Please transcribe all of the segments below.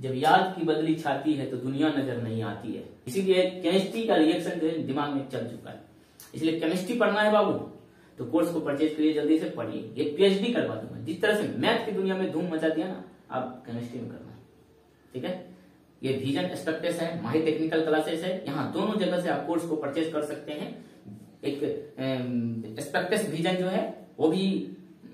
जब याद की बदली छाती है तो दुनिया नजर नहीं आती है इसीलिए केमिस्ट्री का रिएक्शन दिमाग में चल चुका है इसलिए केमिस्ट्री पढ़ना है बाबू तो कोर्स को परचेज करिए जल्दी से पढ़िए ये पीएचडी करवा दूंगा जिस तरह से मैथ की दुनिया में धूम मचा दिया ना आप केमिस्ट्री में करना है ठीक है ये विजन स्ट्रक्टर्स है माही टेक्निकल क्लासेस है यहाँ दोनों जगह से आप कोर्स को परचेज कर सकते हैं एक स्पेक्टस विजन जो है वो भी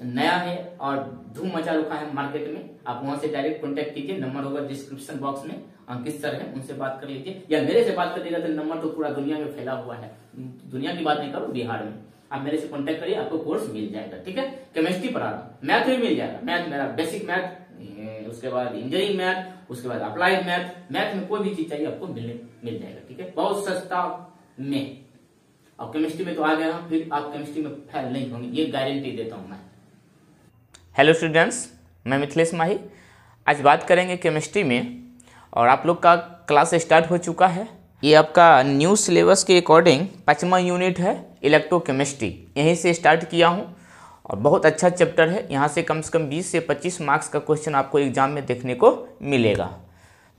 नया है और धूम मचा रखा है मार्केट में आप वहां से डायरेक्ट कॉन्टेक्ट कीजिए नंबर होगा डिस्क्रिप्शन बॉक्स में अंकित सर है उनसे बात कर लीजिए या मेरे से बात करिएगा तो नंबर तो पूरा दुनिया में फैला हुआ है दुनिया की बात नहीं करो बिहार में आप मेरे से कॉन्टेक्ट करिए आपको कोर्स मिल जाएगा ठीक है केमिस्ट्री पढ़ा रहा मैथ भी मिल जाएगा मैथ मेरा बेसिक मैथ उसके बाद इंजीनियरिंग मैथ उसके बाद अप्लाइड मैथ मैथ में कोई भी चीज चाहिए आपको मिलने मिल जाएगा ठीक है बहुत सस्ता में और केमिस्ट्री में तो आ गया फिर आप केमिस्ट्री में फैल नहीं होंगे ये गारंटी देता हूं मैं हेलो स्टूडेंट्स मैं मिथिलेश माही आज बात करेंगे केमिस्ट्री में और आप लोग का क्लास स्टार्ट हो चुका है ये आपका न्यू सिलेबस के अकॉर्डिंग पचमा यूनिट है इलेक्ट्रोकेमिस्ट्री यहीं से स्टार्ट किया हूँ और बहुत अच्छा चैप्टर है यहाँ से कम से कम 20 से 25 मार्क्स का क्वेश्चन आपको एग्जाम में देखने को मिलेगा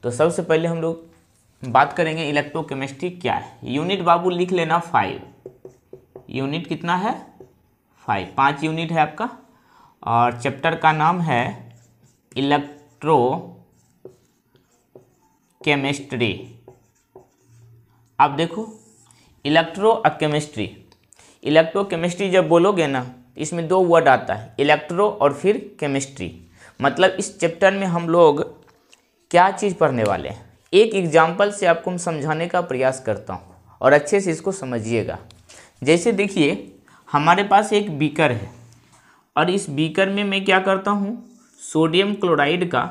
तो सबसे पहले हम लोग बात करेंगे इलेक्ट्रोकेमिस्ट्री क्या है यूनिट बाबू लिख लेना फाइव यूनिट कितना है फाइव पाँच यूनिट है आपका और चैप्टर का नाम है इलेक्ट्रो केमिस्ट्री आप देखो इलेक्ट्रो और केमिस्ट्री इलेक्ट्रो केमिस्ट्री जब बोलोगे ना इसमें दो वर्ड आता है इलेक्ट्रो और फिर केमिस्ट्री मतलब इस चैप्टर में हम लोग क्या चीज़ पढ़ने वाले हैं एक एग्जाम्पल से आपको हम समझाने का प्रयास करता हूँ और अच्छे से इसको समझिएगा जैसे देखिए हमारे पास एक बीकर है और इस बीकर में मैं क्या करता हूँ सोडियम क्लोराइड का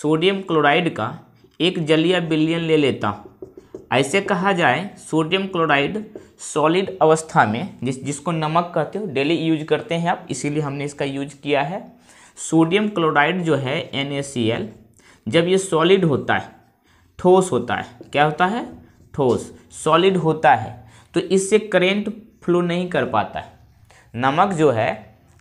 सोडियम क्लोराइड का एक जलीय बिलियन ले लेता हूँ ऐसे कहा जाए सोडियम क्लोराइड सॉलिड अवस्था में जिस जिसको नमक कहते हो डेली यूज करते हैं आप इसीलिए हमने इसका यूज किया है सोडियम क्लोराइड जो है एन जब ये सॉलिड होता है ठोस होता है क्या होता है ठोस सॉलिड होता है तो इससे करेंट फ्लो नहीं कर पाता है नमक जो है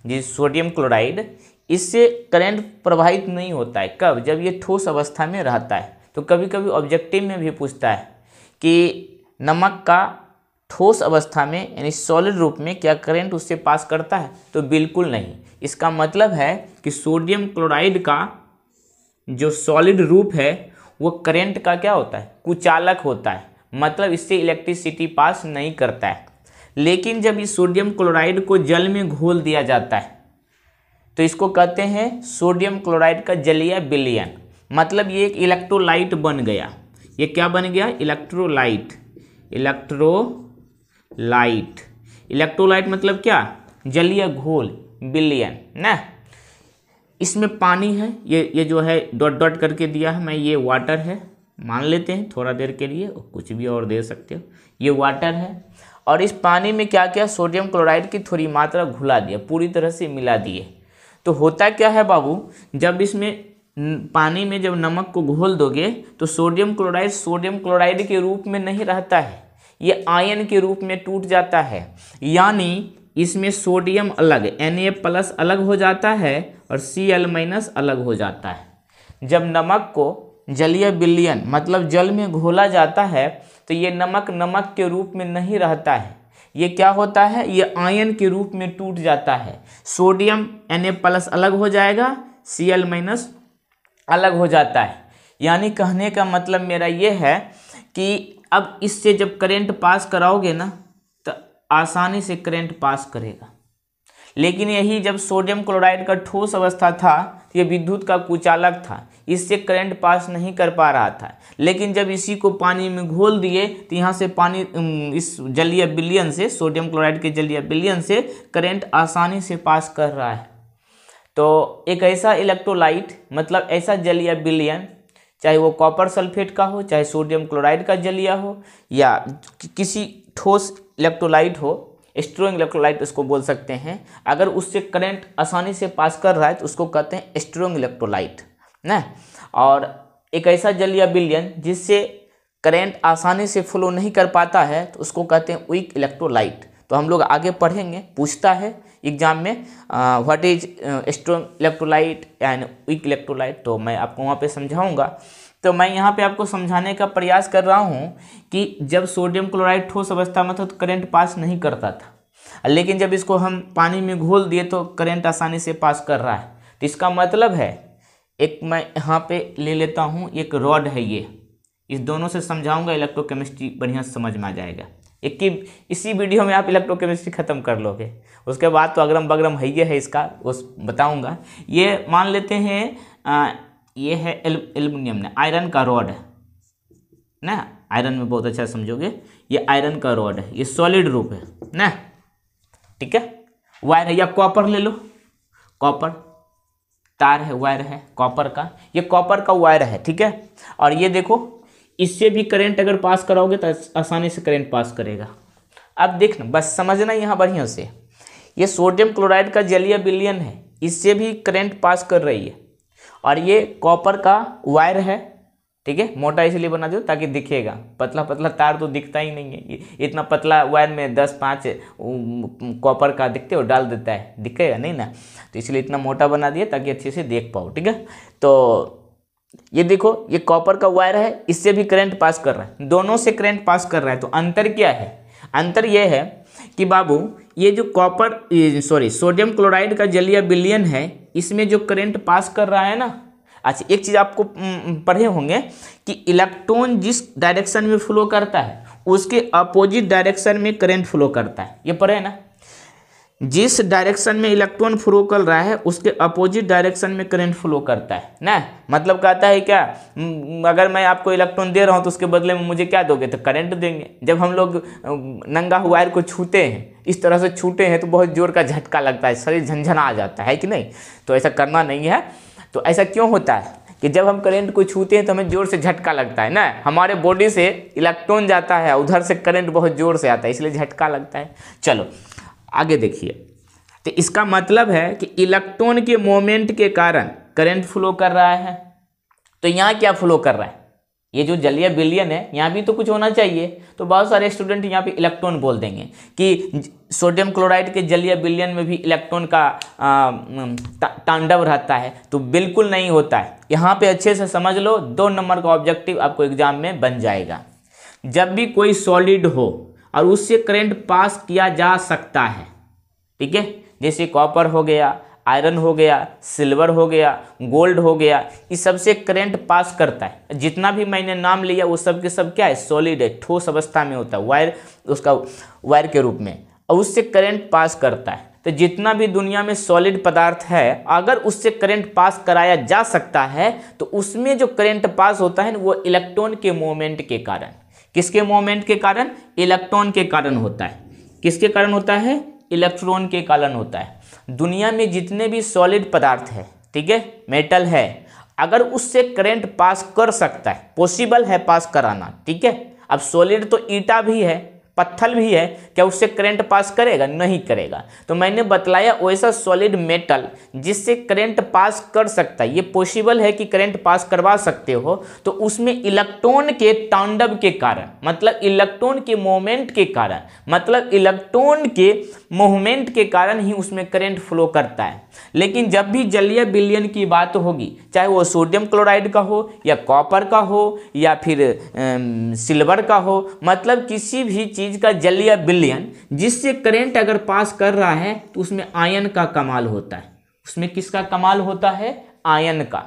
जिस सोडियम क्लोराइड इससे करंट प्रवाहित नहीं होता है कब जब ये ठोस अवस्था में रहता है तो कभी कभी ऑब्जेक्टिव में भी पूछता है कि नमक का ठोस अवस्था में यानी सॉलिड रूप में क्या करंट उससे पास करता है तो बिल्कुल नहीं इसका मतलब है कि सोडियम क्लोराइड का जो सॉलिड रूप है वो करंट का क्या होता है कुचालक होता है मतलब इससे इलेक्ट्रिसिटी पास नहीं करता है लेकिन जब इस सोडियम क्लोराइड को जल में घोल दिया जाता है तो इसको कहते हैं सोडियम क्लोराइड का जलीय विलयन मतलब ये एक इलेक्ट्रोलाइट बन गया ये क्या बन गया इलेक्ट्रोलाइट इलेक्ट्रोलाइट इलेक्ट्रोलाइट मतलब क्या जलीय घोल विलयन ना इसमें पानी है ये ये जो है डॉट डॉट करके दिया है मैं ये वाटर है मान लेते हैं थोड़ा देर के लिए कुछ भी और दे सकते हो ये वाटर है और इस पानी में क्या किया सोडियम क्लोराइड की थोड़ी मात्रा घुला दिया पूरी तरह से मिला दिए तो होता क्या है बाबू जब इसमें पानी में जब नमक को घोल दोगे तो सोडियम क्लोराइड सोडियम क्लोराइड के रूप में नहीं रहता है ये आयन के रूप में टूट जाता है यानी इसमें सोडियम अलग एन ए प्लस अलग हो जाता है और सी एल माइनस अलग हो जाता है जब नमक को जलीय बिलियन मतलब जल में घोला जाता है तो ये नमक नमक के रूप में नहीं रहता है ये क्या होता है ये आयन के रूप में टूट जाता है सोडियम एन प्लस अलग हो जाएगा सी एल माइनस अलग हो जाता है यानी कहने का मतलब मेरा ये है कि अब इससे जब करंट पास कराओगे ना तो आसानी से करंट पास करेगा लेकिन यही जब सोडियम क्लोराइड का ठोस अवस्था था तो यह विद्युत का कुचालक था इससे करंट पास नहीं कर पा रहा था लेकिन जब इसी को पानी में घोल दिए तो यहाँ से पानी इस जलीय बिलियन से सोडियम क्लोराइड के जलीय बिलियन से करंट आसानी से पास कर रहा है तो एक ऐसा इलेक्ट्रोलाइट मतलब ऐसा जलीय बिलियन चाहे वो कॉपर सल्फेट का हो चाहे सोडियम क्लोराइड का जलिया हो या किसी ठोस इलेक्ट्रोलाइट हो स्ट्रोंग इलेक्ट्रोलाइट इसको बोल सकते हैं अगर उससे करंट आसानी से पास कर रहा है तो उसको कहते हैं स्ट्रोंग इलेक्ट्रोलाइट ना और एक ऐसा जल या बिलियन जिससे करंट आसानी से फ्लो नहीं कर पाता है तो उसको कहते हैं वीक इलेक्ट्रोलाइट तो हम लोग आगे पढ़ेंगे पूछता है एग्जाम में what is strong electrolyte and weak electrolyte तो मैं आपको वहाँ पे समझाऊंगा तो मैं यहाँ पे आपको समझाने का प्रयास कर रहा हूँ कि जब सोडियम क्लोराइड ठोस अवस्था में था तो करेंट पास नहीं करता था लेकिन जब इसको हम पानी में घोल दिए तो करेंट आसानी से पास कर रहा है तो इसका मतलब है एक मैं यहाँ पे ले लेता हूँ एक रॉड है ये इस दोनों से समझाऊंगा इलेक्ट्रोकेमिस्ट्री बढ़िया समझ में आ जाएगा एक इसी वीडियो में आप इलेक्ट्रोकेमिस्ट्री ख़त्म कर लोगे उसके बाद तो अगरम बगरम है ये है इसका उस बताऊंगा ये मान लेते हैं ये है एल्यूमिनियम ने आयरन का रॉड ना आयरन में बहुत अच्छा समझोगे ये आयरन का रॉड है ये सॉलिड रूप है ना ठीक है वायर है या कॉपर ले लो कॉपर तार है वायर है कॉपर का ये कॉपर का वायर है ठीक है और ये देखो इससे भी करंट अगर पास कराओगे तो आसानी से करंट पास करेगा अब देखना बस समझना यहाँ बढ़िया से ये सोडियम क्लोराइड का जलीय बिलियन है इससे भी करंट पास कर रही है और ये कॉपर का वायर है ठीक है मोटा इसलिए बना दो ताकि दिखेगा पतला पतला तार तो दिखता ही नहीं है इतना पतला वायर में दस पाँच कॉपर का दिखते हो डाल देता है दिखेगा नहीं ना तो इसलिए इतना मोटा बना दिया ताकि अच्छे से देख पाओ ठीक है तो ये देखो ये कॉपर का वायर है इससे भी करंट पास कर रहा है दोनों से करंट पास कर रहा है तो अंतर क्या है अंतर यह है कि बाबू ये जो कॉपर सॉरी सोडियम क्लोराइड का जलीय बिलियन है इसमें जो करंट पास कर रहा है ना अच्छा एक चीज़ आपको पढ़े होंगे कि इलेक्ट्रॉन जिस डायरेक्शन में फ्लो करता है उसके अपोजिट डायरेक्शन में करंट फ्लो करता है ये पढ़े ना जिस डायरेक्शन में इलेक्ट्रॉन फ्लो कर रहा है उसके अपोजिट डायरेक्शन में करंट फ्लो करता है ना मतलब कहता है क्या अगर मैं आपको इलेक्ट्रॉन दे रहा हूँ तो उसके बदले में मुझे क्या दोगे तो करंट देंगे जब हम लोग नंगा वायर को छूते हैं इस तरह से छूते हैं तो बहुत जोर का झटका लगता है शरीर झंझना आ जाता है कि नहीं तो ऐसा करना नहीं है तो ऐसा क्यों होता है कि जब हम करंट को छूते हैं तो हमें ज़ोर से झटका लगता है ना हमारे बॉडी से इलेक्ट्रॉन जाता है उधर से करंट बहुत ज़ोर से आता है इसलिए झटका लगता है चलो आगे देखिए तो इसका मतलब है कि इलेक्ट्रॉन के मोमेंट के कारण करंट फ्लो कर रहा है तो यहाँ क्या फ्लो कर रहा है ये जो जलीय बिलियन है यहाँ भी तो कुछ होना चाहिए तो बहुत सारे स्टूडेंट यहाँ पे इलेक्ट्रॉन बोल देंगे कि सोडियम क्लोराइड के जलीय बिलियन में भी इलेक्ट्रॉन का तांडव रहता है तो बिल्कुल नहीं होता है यहाँ पे अच्छे से समझ लो दो नंबर का ऑब्जेक्टिव आपको एग्जाम में बन जाएगा जब भी कोई सॉलिड हो और उससे करंट पास किया जा सकता है ठीक है जैसे कॉपर हो गया आयरन हो गया सिल्वर हो गया गोल्ड हो गया इस सब से करंट पास करता है जितना भी मैंने नाम लिया वो सब के सब क्या है सॉलिड है ठोस अवस्था में होता है वायर उसका वायर के रूप में और उससे करंट पास करता है तो जितना भी दुनिया में सॉलिड पदार्थ है अगर उससे करंट पास कराया जा सकता है तो उसमें जो करंट पास होता है ना वो इलेक्ट्रॉन के मूवमेंट के कारण किसके मोमेंट के कारण इलेक्ट्रॉन के कारण होता है किसके कारण होता है इलेक्ट्रॉन के कारण होता है दुनिया में जितने भी सॉलिड पदार्थ है ठीक है मेटल है अगर उससे करंट पास कर सकता है पॉसिबल है पास कराना ठीक है अब सॉलिड तो ईटा भी है पत्थर भी है क्या उससे करंट पास करेगा नहीं करेगा तो मैंने बतलाया वैसा सॉलिड मेटल जिससे करंट पास कर सकता है ये पॉसिबल है कि करंट पास करवा सकते हो तो उसमें इलेक्ट्रॉन के तांडव के कारण मतलब इलेक्ट्रॉन के मोमेंट के कारण मतलब इलेक्ट्रॉन के मोमेंट के कारण ही उसमें करंट फ्लो करता है लेकिन जब भी जलीय बिलियन की बात होगी चाहे वो सोडियम क्लोराइड का हो या कॉपर का हो या फिर सिल्वर का हो मतलब किसी भी चीज़ चीज़ का जल या बिलियन जिससे करंट अगर पास कर रहा है तो उसमें आयन का कमाल होता है उसमें किसका कमाल होता है आयन का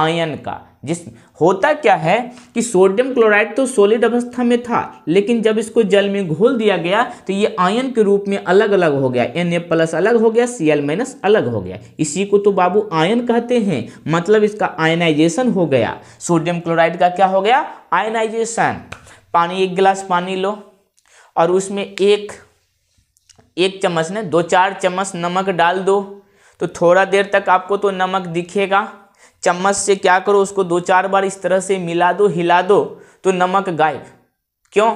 आयन का जिस होता क्या है कि सोडियम क्लोराइड तो सोलिड अवस्था में था लेकिन जब इसको जल में घोल दिया गया तो ये आयन के रूप में अलग अलग हो गया एन ए प्लस अलग हो गया सी एल माइनस अलग हो गया इसी को तो बाबू आयन कहते हैं मतलब इसका आयनाइजेशन हो गया सोडियम क्लोराइड का क्या हो गया आयनाइजेशन पानी एक गिलास पानी लो और उसमें एक एक चम्मच ने दो चार चम्मच नमक डाल दो तो थोड़ा देर तक आपको तो नमक दिखेगा चम्मच से क्या करो उसको दो चार बार इस तरह से मिला दो हिला दो तो नमक गायब क्यों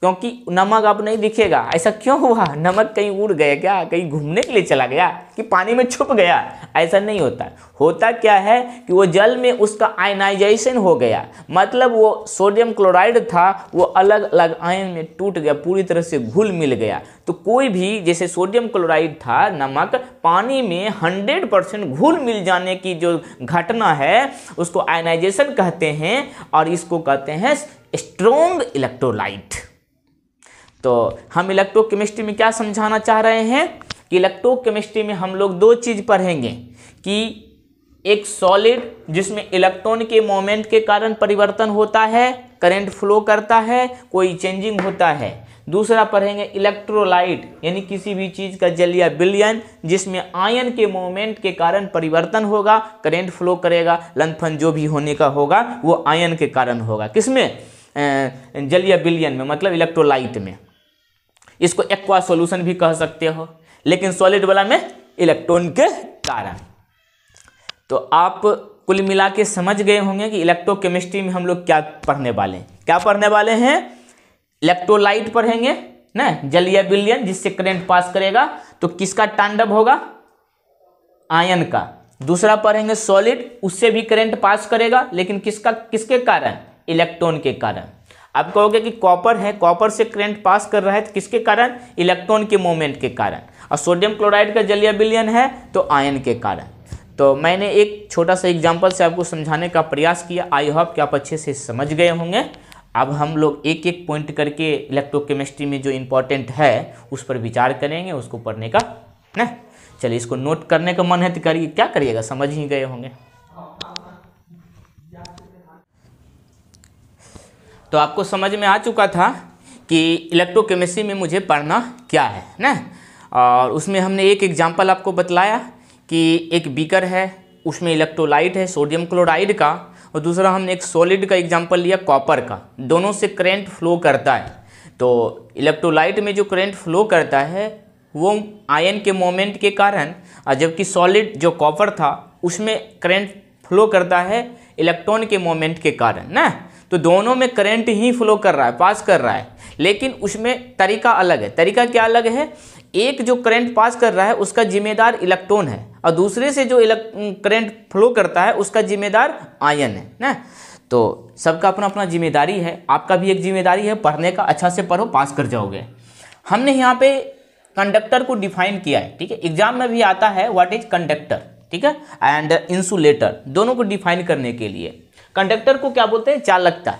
क्योंकि नमक अब नहीं दिखेगा ऐसा क्यों हुआ नमक कहीं उड़ गया क्या कहीं घूमने के लिए चला गया कि पानी में छुप गया ऐसा नहीं होता होता क्या है कि वो जल में उसका आयनाइजेशन हो गया मतलब वो सोडियम क्लोराइड था वो अलग अलग आयन में टूट गया पूरी तरह से घुल मिल गया तो कोई भी जैसे सोडियम क्लोराइड था नमक पानी में हंड्रेड परसेंट घुल मिल जाने की जो घटना है उसको आयनाइजेशन कहते हैं और इसको कहते हैं स्ट्रोंग इलेक्ट्रोलाइट तो हम इलेक्ट्रोकेमिस्ट्री में क्या समझाना चाह रहे हैं कि इलेक्ट्रोकेमिस्ट्री में हम लोग दो चीज़ पढ़ेंगे कि एक सॉलिड जिसमें इलेक्ट्रॉन के मोमेंट के कारण परिवर्तन होता है करंट फ्लो करता है कोई चेंजिंग होता है दूसरा पढ़ेंगे इलेक्ट्रोलाइट यानी किसी भी चीज़ का जल या बिलियन जिसमें आयन के मोमेंट के कारण परिवर्तन होगा करंट फ्लो करेगा लंथन जो भी होने का होगा वो आयन के कारण होगा किसमें जलिया बिलियन में मतलब इलेक्ट्रोलाइट में इसको एक्वा सोल्यूशन भी कह सकते हो लेकिन सॉलिड वाला में इलेक्ट्रॉन के कारण तो आप कुल मिला के समझ गए होंगे कि इलेक्ट्रोकेमिस्ट्री में हम लोग क्या पढ़ने वाले हैं क्या पढ़ने वाले हैं इलेक्ट्रोलाइट पढ़ेंगे ना जलीय विलयन जिससे करंट पास करेगा तो किसका तांडव होगा आयन का दूसरा पढ़ेंगे सॉलिड उससे भी करंट पास करेगा लेकिन किसका किसके कारण इलेक्ट्रॉन के कारण आप कहोगे कि कॉपर है कॉपर से करंट पास कर रहा है तो किसके कारण इलेक्ट्रॉन के मूवमेंट के कारण और सोडियम क्लोराइड का जलीय विलयन है तो आयन के कारण तो मैंने एक छोटा सा एग्जाम्पल से आपको समझाने का प्रयास किया आई होप कि आप अच्छे से समझ गए होंगे अब हम लोग एक एक पॉइंट करके इलेक्ट्रोकेमिस्ट्री में जो इम्पोर्टेंट है उस पर विचार करेंगे उसको पढ़ने का न चलिए इसको नोट करने का मन है तो करिए क्या करिएगा समझ ही गए होंगे हाँ। तो आपको समझ में आ चुका था कि इलेक्ट्रोकेमिस्ट्री में मुझे पढ़ना क्या है ना और उसमें हमने एक एग्जाम्पल आपको बतलाया कि एक बीकर है उसमें इलेक्ट्रोलाइट है सोडियम क्लोराइड का और दूसरा हमने एक सॉलिड का एग्जाम्पल लिया कॉपर का दोनों से करेंट फ्लो करता है तो इलेक्ट्रोलाइट में जो करेंट फ्लो करता है वो आयन के मोमेंट के कारण जबकि सॉलिड जो कॉपर था उसमें करेंट फ्लो करता है इलेक्ट्रॉन के मोमेंट के कारण ना तो दोनों में करंट ही फ्लो कर रहा है पास कर रहा है लेकिन उसमें तरीका अलग है तरीका क्या अलग है एक जो करंट पास कर रहा है उसका जिम्मेदार इलेक्ट्रॉन है और दूसरे से जो करंट फ्लो करता है उसका जिम्मेदार आयन है ना तो सबका अपना अपना जिम्मेदारी है आपका भी एक जिम्मेदारी है पढ़ने का अच्छा से पढ़ो पास कर जाओगे हमने यहाँ पे कंडक्टर को डिफाइन किया है ठीक है एग्जाम में भी आता है व्हाट इज कंडक्टर ठीक है एंड इंसुलेटर दोनों को डिफाइन करने के लिए कंडक्टर को क्या बोलते हैं चालकता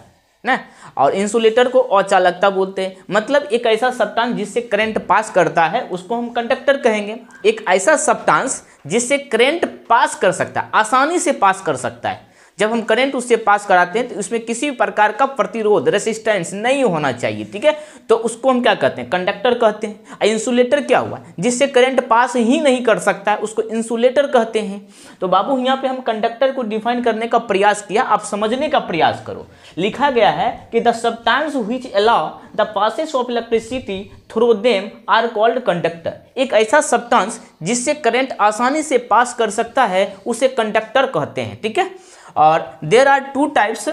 ना और इंसुलेटर को अचालकता बोलते हैं मतलब एक ऐसा सप्तांश जिससे करंट पास करता है उसको हम कंडक्टर कहेंगे एक ऐसा सप्तांश जिससे करंट पास कर सकता है आसानी से पास कर सकता है जब हम करंट उससे पास कराते हैं तो उसमें किसी भी प्रकार का प्रतिरोध रेसिस्टेंस नहीं होना चाहिए ठीक है तो उसको हम क्या कहते हैं कंडक्टर कहते हैं इंसुलेटर क्या हुआ जिससे करंट पास ही नहीं कर सकता है उसको इंसुलेटर कहते हैं तो बाबू यहाँ पे हम कंडक्टर को डिफाइन करने का प्रयास किया आप समझने का प्रयास करो लिखा गया है कि the substance which allow the passage of electricity through them are called conductor एक ऐसा सब्टांस जिससे करंट आसानी से पास कर सकता है उसे कंडक्टर कहते हैं ठीक है और there are two types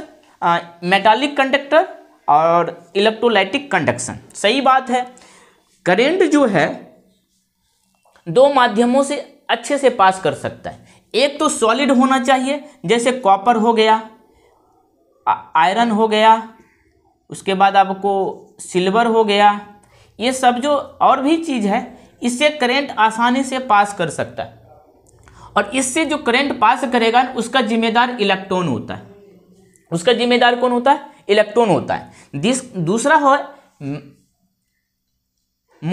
metallic conductor और इलेक्ट्रोलाइटिक कंडक्शन सही बात है करंट जो है दो माध्यमों से अच्छे से पास कर सकता है एक तो सॉलिड होना चाहिए जैसे कॉपर हो गया आयरन हो गया उसके बाद आपको सिल्वर हो गया ये सब जो और भी चीज़ है इससे करंट आसानी से पास कर सकता है और इससे जो करंट पास करेगा उसका जिम्मेदार इलेक्ट्रॉन होता है उसका जिम्मेदार कौन होता है इलेक्ट्रॉन होता है दिस दूसरा हो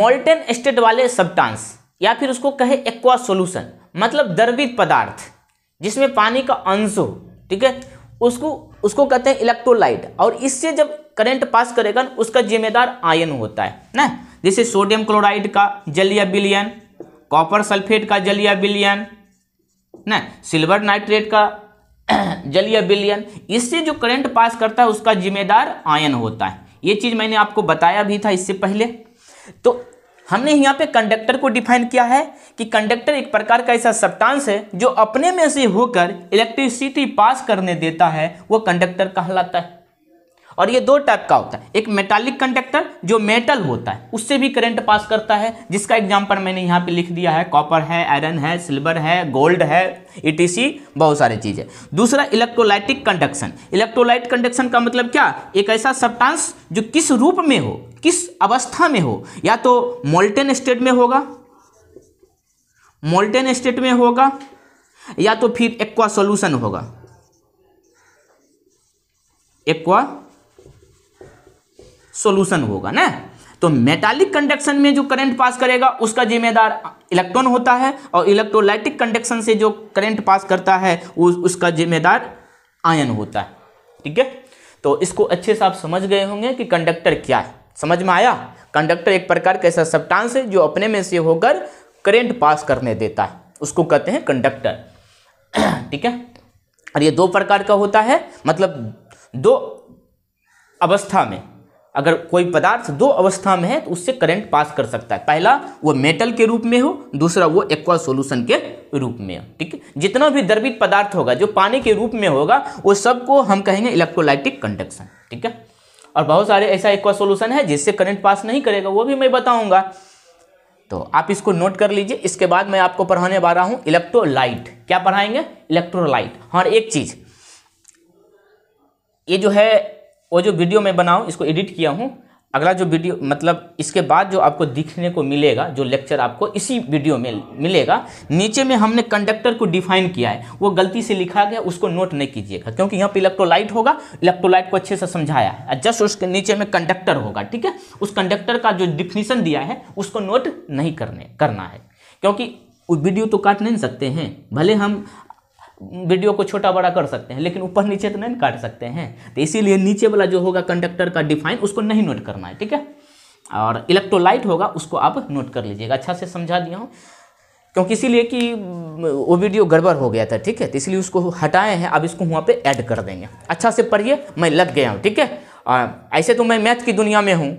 मोल्टेन स्टेट वाले सब्टांस या फिर उसको कहे एक्वा सोल्यूशन मतलब दर्वित पदार्थ जिसमें पानी का अंश हो ठीक है उसको उसको कहते हैं इलेक्ट्रोलाइट और इससे जब करंट पास करेगा उसका जिम्मेदार आयन होता है ना जैसे सोडियम क्लोराइड का जलीय बिलियन कॉपर सल्फेट का जलीय बिलियन ना सिल्वर नाइट्रेट का जलीय बिलियन इससे जो करंट पास करता है उसका जिम्मेदार आयन होता है ये चीज़ मैंने आपको बताया भी था इससे पहले तो हमने यहाँ पे कंडक्टर को डिफाइन किया है कि कंडक्टर एक प्रकार का ऐसा सब्टांस है जो अपने में से होकर इलेक्ट्रिसिटी पास करने देता है वो कंडक्टर कहलाता है और ये दो टाइप का होता है एक मेटालिक कंडक्टर जो मेटल होता है उससे भी करंट पास करता है जिसका एग्जाम्पल मैंने यहाँ पे लिख दिया है कॉपर है आयरन है सिल्वर है गोल्ड है ईटीसी बहुत सारे चीज़ें दूसरा इलेक्ट्रोलाइटिक कंडक्शन इलेक्ट्रोलाइट कंडक्शन का मतलब क्या एक ऐसा सप्टांस जो किस रूप में हो किस अवस्था में हो या तो मोल्टेन स्टेट में होगा मोल्टेन स्टेट में होगा या तो फिर एक्वा सोल्यूशन होगा एक्वा सोल्यूशन होगा ना तो मेटालिक कंडक्शन में जो करंट पास करेगा उसका जिम्मेदार इलेक्ट्रॉन होता है और इलेक्ट्रोलाइटिक कंडक्शन से जो करंट पास करता है उस, उसका जिम्मेदार आयन होता है ठीक है तो इसको अच्छे से आप समझ गए होंगे कि कंडक्टर क्या है समझ में आया कंडक्टर एक प्रकार का ऐसा सप्टांस है जो अपने में से होकर करेंट पास करने देता है उसको कहते हैं कंडक्टर ठीक है और ये दो प्रकार का होता है मतलब दो अवस्था में अगर कोई पदार्थ दो अवस्था में है तो उससे करंट पास कर सकता है पहला वो मेटल के रूप में हो दूसरा वो एक्वा सोल्यूशन के रूप में हो ठीक है जितना भी द्रवित पदार्थ होगा जो पानी के रूप में होगा वो सबको हम कहेंगे इलेक्ट्रोलाइटिक कंडक्शन ठीक है और बहुत सारे ऐसा एक्वा सोल्यूशन है जिससे करंट पास नहीं करेगा वो भी मैं बताऊंगा तो आप इसको नोट कर लीजिए इसके बाद मैं आपको पढ़ाने वा रहा हूँ इलेक्ट्रोलाइट क्या पढ़ाएंगे इलेक्ट्रोलाइट हर हाँ, एक चीज़ ये जो है वो जो वीडियो मैं बनाऊँ इसको एडिट किया हूँ अगला जो वीडियो मतलब इसके बाद जो आपको दिखने को मिलेगा जो लेक्चर आपको इसी वीडियो में मिलेगा नीचे में हमने कंडक्टर को डिफाइन किया है वो गलती से लिखा गया उसको नोट नहीं कीजिएगा क्योंकि यहाँ पे इलेक्ट्रोलाइट होगा इलेक्ट्रोलाइट को अच्छे से समझाया है जस्ट उसके नीचे में कंडक्टर होगा ठीक है उस कंडक्टर का जो डिफिनीसन दिया है उसको नोट नहीं करने करना है क्योंकि वीडियो तो काट नहीं सकते हैं भले हम वीडियो को छोटा बड़ा कर सकते हैं लेकिन ऊपर नीचे तो नहीं काट सकते हैं तो इसीलिए नीचे वाला जो होगा कंडक्टर का डिफाइन उसको नहीं नोट करना है ठीक है और इलेक्ट्रोलाइट होगा उसको आप नोट कर लीजिएगा अच्छा से समझा दिया हूँ क्योंकि इसीलिए कि वो वीडियो गड़बड़ हो गया था ठीक है तो इसलिए उसको हटाए हैं अब इसको वहाँ पर ऐड कर देंगे अच्छा से पढ़िए मैं लग गया हूँ ठीक है ऐसे तो मैं मैथ की दुनिया में हूँ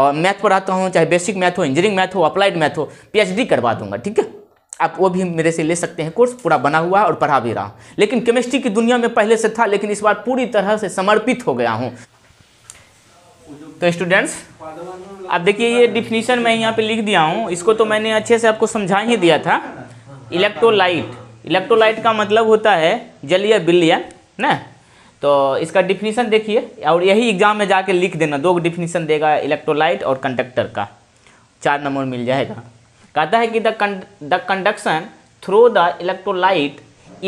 और मैथ पढ़ाता हूँ चाहे बेसिक मैथ हो इंजीनियरिंग मैथ हो अप्लाइड मैथ हो पी करवा दूंगा ठीक है आप वो भी मेरे से ले सकते हैं कोर्स पूरा बना हुआ है और पढ़ा भी रहा लेकिन केमिस्ट्री की दुनिया में पहले से था लेकिन इस बार पूरी तरह से समर्पित हो गया हूँ तो स्टूडेंट्स आप देखिए ये डिफिनीशन मैं यहाँ पे लिख दिया हूँ इसको तो मैंने अच्छे से आपको समझा ही दिया था इलेक्ट्रोलाइट इलेक्ट्रोलाइट का मतलब होता है जलीय बिलियन न तो इसका डिफिनीशन देखिए और यही एग्जाम में जाके लिख देना दो डिफिनीशन देगा इलेक्ट्रोलाइट और कंडक्टर का चार नंबर मिल जाएगा कहता है कि the the conduction through the electrolyte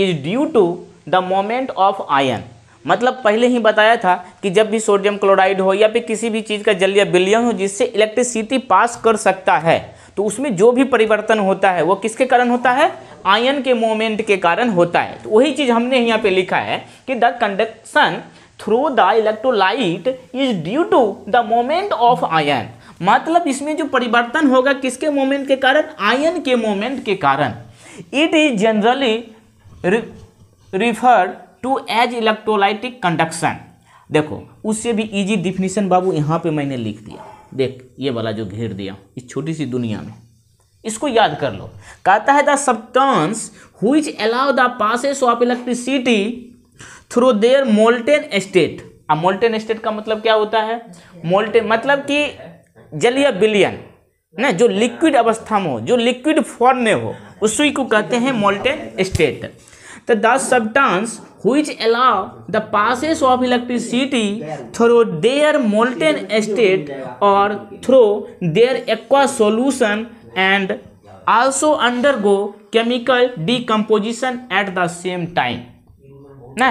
is due to the moment of ion मतलब पहले ही बताया था कि जब भी सोडियम क्लोराइड हो या फिर किसी भी चीज़ का जल या बिलियन हो जिससे इलेक्ट्रिसिटी पास कर सकता है तो उसमें जो भी परिवर्तन होता है वो किसके कारण होता है आयन के मोमेंट के कारण होता है तो वही चीज़ हमने यहाँ पे लिखा है कि the conduction through the electrolyte is due to the moment of ion मतलब इसमें जो परिवर्तन होगा किसके मोमेंट के कारण आयन के मोमेंट के कारण it is generally refer to as electrolytic conduction देखो उससे भी इजी डिफिनीशन बाबू यहाँ पे मैंने लिख दिया देख ये वाला जो घेर दिया इस छोटी सी दुनिया में इसको याद कर लो कहता है the substance which allow the passage of electricity through their molten state अब मोल्टेन स्टेट का मतलब क्या होता है मोल्टेन मतलब कि जल या बिलियन ना जो लिक्विड अवस्था में हो जो लिक्विड फॉर्म में हो उसी को कहते हैं मोल्टेन स्टेट तो the substance which allow the passage of electricity through their molten state और through their aqua solution and also go chemical decomposition at the same time न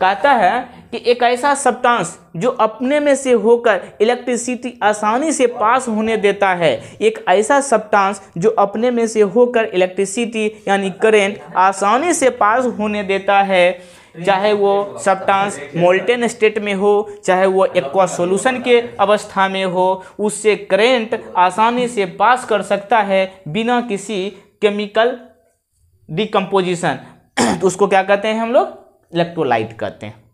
कहता है कि एक ऐसा सब्टांस जो अपने में से होकर इलेक्ट्रिसिटी आसानी से पास होने देता है एक ऐसा सब्टांस जो अपने में से होकर इलेक्ट्रिसिटी यानी करेंट आसानी से पास होने देता है चाहे वो सब्टांस मोल्टेन स्टेट में हो चाहे वो एक्वा सोल्यूशन के अवस्था में हो उससे करेंट आसानी से पास कर सकता है बिना किसी केमिकल डिकम्पोजिशन तो उसको क्या कहते हैं हम लोग इलेक्ट्रोलाइट कहते हैं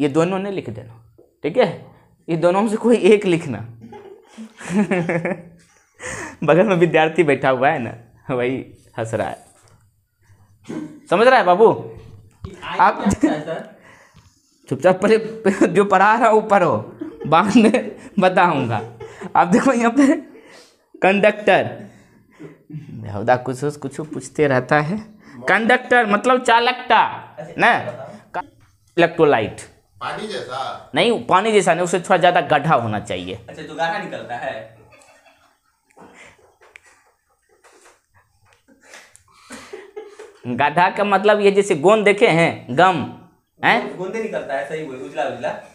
ये दोनों ने लिख देना ठीक है ये दोनों में से कोई एक लिखना बगल में विद्यार्थी बैठा हुआ है ना वही हंस रहा है समझ रहा है बाबू आप चुपचाप पर जो पढ़ा रहा वो पढ़ो बाद में बताऊंगा आप देखो यहाँ पे कंडक्टर बेहुदा कुछ कुछ पूछते रहता है कंडक्टर मतलब चालकता अच्छा, ना इलेक्ट्रोलाइट पानी जैसा नहीं पानी जैसा नहीं उससे थोड़ा ज्यादा गड्ढा होना चाहिए अच्छा तो गाढ़ा निकलता है गड्ढा का मतलब ये जैसे गोंद देखे हैं गम है गोंदे निकलता है सही उजला उजला